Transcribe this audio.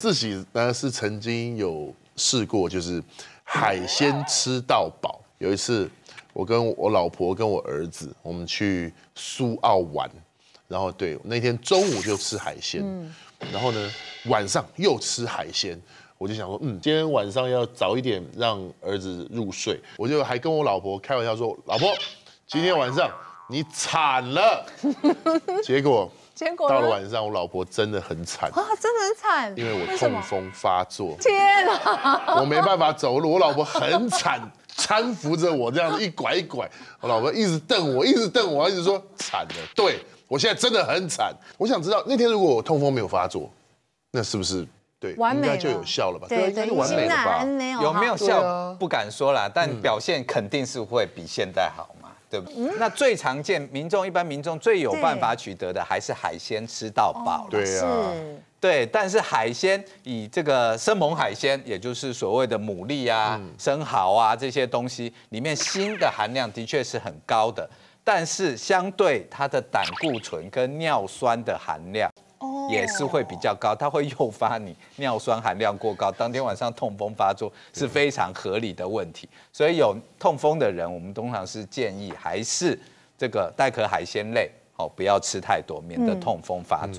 自己呢是曾经有试过，就是海鲜吃到饱。有一次，我跟我老婆跟我儿子，我们去苏澳玩，然后对，那天中午就吃海鲜，然后呢晚上又吃海鲜。我就想说，嗯，今天晚上要早一点让儿子入睡，我就还跟我老婆开玩笑说：“老婆，今天晚上你惨了。”结果。到了晚上，我老婆真的很惨啊，真的很惨，因为我痛风发作。天呐，我没办法走路，我老婆很惨，搀扶着我这样子一拐一拐，我老婆一直瞪我，一直瞪我，一直说惨的。对，我现在真的很惨。我想知道那天如果我痛风没有发作，那是不是对，应该就有效了吧？对对就完美了吧？有没有效？不敢说啦，但表现肯定是会比现在好嘛。对不？那最常见民众一般民众最有办法取得的还是海鲜，吃到饱了。对啊，对。但是海鲜以这个生猛海鲜，也就是所谓的牡蛎啊、生蚝啊这些东西，里面锌的含量的确是很高的，但是相对它的胆固醇跟尿酸的含量。也是会比较高，它会诱发你尿酸含量过高，当天晚上痛风发作是非常合理的问题。所以有痛风的人，我们通常是建议还是这个带壳海鲜类，哦，不要吃太多，免得痛风发作。